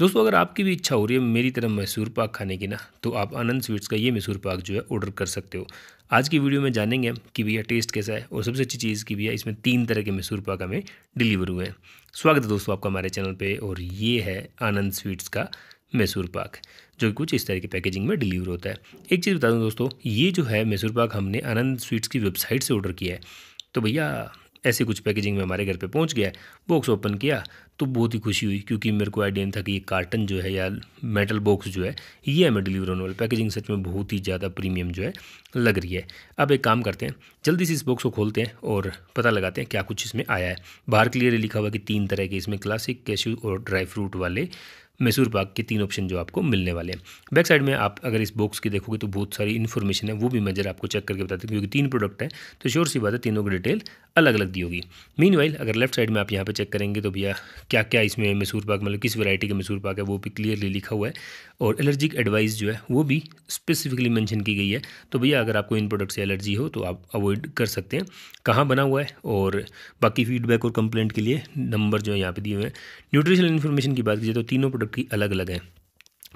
दोस्तों अगर आपकी भी इच्छा हो रही है मेरी तरह मैसूर पाक खाने की ना तो आप आनंद स्वीट्स का ये मैसूर पाक जो है ऑर्डर कर सकते हो आज की वीडियो में जानेंगे हम कि भैया टेस्ट कैसा है और सबसे अच्छी चीज़ की भैया इसमें तीन तरह के मैसूर पाक हमें डिलीवर हुए हैं स्वागत है दोस्तों आपका हमारे चैनल पर और ये है आनंद स्वीट्स का मैसूर पाक जो कुछ इस तरह की पैकेजिंग में डिलीवर होता है एक चीज़ बता दूँ दोस्तों ये जो है मैसूर पाक हमने आनंद स्वीट्स की वेबसाइट से ऑर्डर किया है तो भैया ऐसे कुछ पैकेजिंग में हमारे घर पे पहुंच गया बॉक्स ओपन किया तो बहुत ही खुशी हुई क्योंकि मेरे को आइडिया था कि ये कार्टन जो है या मेटल बॉक्स जो है ये हमें डिलीवर होने वाला पैकेजिंग सच में बहुत ही ज़्यादा प्रीमियम जो है लग रही है अब एक काम करते हैं जल्दी से इस बॉक्स को खोलते हैं और पता लगाते हैं क्या कुछ इसमें आया है बाहर क्लियर लिखा हुआ कि तीन तरह के इसमें क्लासिक कैश्यू और ड्राई फ्रूट वाले मैसूर पाक के तीन ऑप्शन जो आपको मिलने वाले हैं बैक साइड में आप अगर इस बॉक्स की देखोगे तो बहुत सारी इन्फॉर्मेशन है वो भी मैं जरा आपको चेक करके बताते हैं क्योंकि तीन प्रोडक्ट हैं तो श्योर सी बात है तीनों की डिटेल अलग अलग दी होगी मीन अगर लेफ्ट साइड में आप यहाँ पर चेक करेंगे तो भैया क्या क्या इसमें मैसूर पाक मतलब किस वैरायटी का मैसूर पाक है वो भी क्लियरली लिखा हुआ है और एलर्जिक एडवाइस जो है वो भी स्पेसिफिकली मेंशन की गई है तो भैया अगर आपको इन प्रोडक्ट से एलर्जी हो तो आप अवॉइड कर सकते हैं कहाँ बना हुआ है और बाकी फीडबैक और कंप्लेंट के लिए नंबर जो है यहाँ पर दिए हुए हैं न्यूट्रिशनल इन्फॉर्मेशन की बात कीजिए तो तीनों प्रोडक्ट की अलग अलग हैं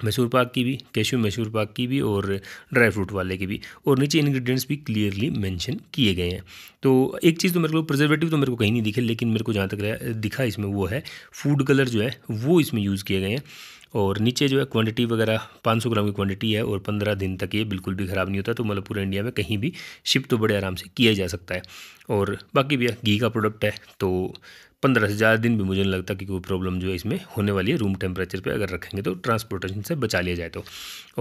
मैसूर पाक की भी कैशू मैसूर पाक की भी और ड्राई फ्रूट वाले की भी और नीचे इंग्रेडिएंट्स भी क्लियरली मेंशन किए गए हैं तो एक चीज़ तो मेरे को प्रिजर्वेटिव तो मेरे को कहीं नहीं दिखे लेकिन मेरे को जहाँ तक दिखा इसमें वो है फूड कलर जो है वो इसमें यूज़ किए गए हैं और नीचे जो है क्वांटिटी वगैरह 500 ग्राम की क्वांटिटी है और 15 दिन तक ये बिल्कुल भी ख़राब नहीं होता तो मतलब पूरे इंडिया में कहीं भी शिप तो बड़े आराम से किया जा सकता है और बाकी भी घी का प्रोडक्ट है तो पंद्रह से ज़्यादा दिन भी मुझे नहीं लगता कि कोई प्रॉब्लम जो है इसमें होने वाली है रूम टेम्परेचर पे अगर रखेंगे तो ट्रांसपोर्टेशन से बचा लिया जाए तो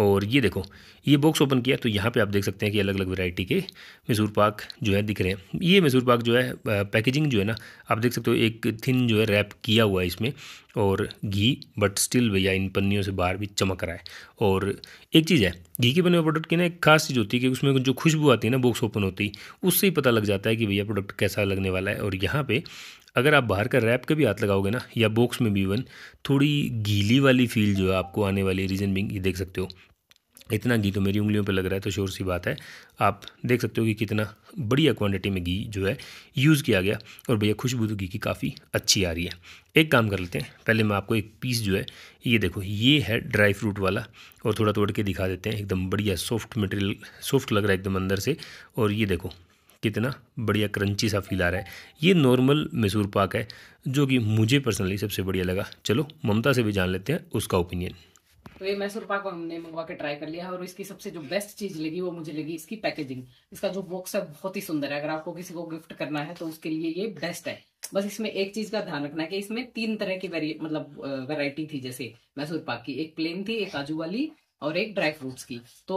और ये देखो ये बॉक्स ओपन किया तो यहाँ पे आप देख सकते हैं कि अलग अलग वैरायटी के मैसूर पाक जो है दिख रहे हैं ये मैसूर पाक जो है पैकेजिंग जो है ना आप देख सकते हो एक थिन जो है रैप किया हुआ है इसमें और घी बट स्टिल भैया इन पन्नियों से बाहर भी चमक रहा है और एक चीज़ है घी के बने हुए प्रोडक्ट की ना एक खास चीज़ होती है कि उसमें जो खुशबू आती है ना बॉक्स ओपन होती उससे ही पता लग जाता है कि भैया प्रोडक्ट कैसा लगने वाला है और यहाँ पे अगर आप बाहर का रैप का भी हाथ लगाओगे ना या बॉक्स में भी इवन थोड़ी गीली वाली फील जो है आपको आने वाली रीज़न बिंग ये देख सकते हो इतना घी तो मेरी उंगलियों पे लग रहा है तो शोर सी बात है आप देख सकते हो कि कितना बढ़िया क्वांटिटी में घी जो है यूज़ किया गया और भैया खुशबू तो घी की काफ़ी अच्छी आ रही है एक काम कर लेते हैं पहले मैं आपको एक पीस जो है ये देखो ये है ड्राई फ्रूट वाला और थोड़ा तोड़ के दिखा देते हैं एकदम बढ़िया सॉफ्ट मटेरियल सॉफ्ट लग रहा है एकदम अंदर से और ये देखो कितना बढ़िया क्रंची सा फील आ रहा है ये नॉर्मल मैसूर पाक है जो कि मुझे पर्सनली सबसे बढ़िया लगा चलो ममता से भी जान लेते हैं उसका ओपिनियन तो ये मैसूर पाक हमने मंगवा के ट्राई कर लिया है और इसकी सबसे जो बेस्ट चीज़ लगी वो मुझे लगी इसकी पैकेजिंग इसका जो बॉक्स है बहुत ही सुंदर है अगर आपको किसी को गिफ्ट करना है तो उसके लिए ये बेस्ट है बस इसमें एक चीज का ध्यान रखना है कि इसमें तीन तरह की वेरी मतलब वैरायटी थी जैसे मैसूर पाक की एक प्लेन थी एक काजू वाली और एक ड्राई फ्रूट्स की तो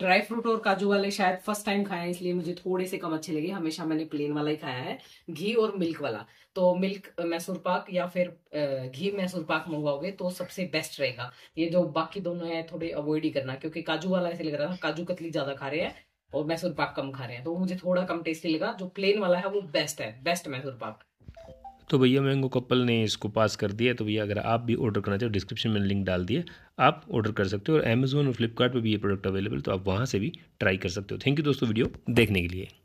ड्राई फ्रूट और काजू वाले शायद फर्स्ट टाइम खाए इसलिए मुझे थोड़े से कम अच्छे लगे हमेशा मैंने प्लेन वाला ही खाया है घी और मिल्क वाला तो मिल्क मैसूर पाक या फिर घी मैसूर पाक मंगवाओगे तो सबसे बेस्ट रहेगा ये जो बाकी दोनों है थोड़े अवॉइड ही करना क्योंकि काजू वाला ऐसे लग रहा था काजू कतली ज्यादा खा रहे हैं और मैसूर पाक कम खा रहे हैं तो मुझे थोड़ा कम टेस्टी लगा जो प्लेन वाला है वो बेस्ट है बेस्ट मैसूर पाक तो भैया मैंगो कपल ने इसको पास कर दिया तो भैया अगर आप भी ऑर्डर करना चाहो डिस्क्रिप्शन में लिंक डाल दिए आप ऑर्डर कर सकते हो और अमेज़ोन और फ्लिपकार्ट भी ये प्रोडक्ट अवेलेबल तो आप वहाँ से भी ट्राई कर सकते हो थैंक यू दोस्तों वीडियो देखने के लिए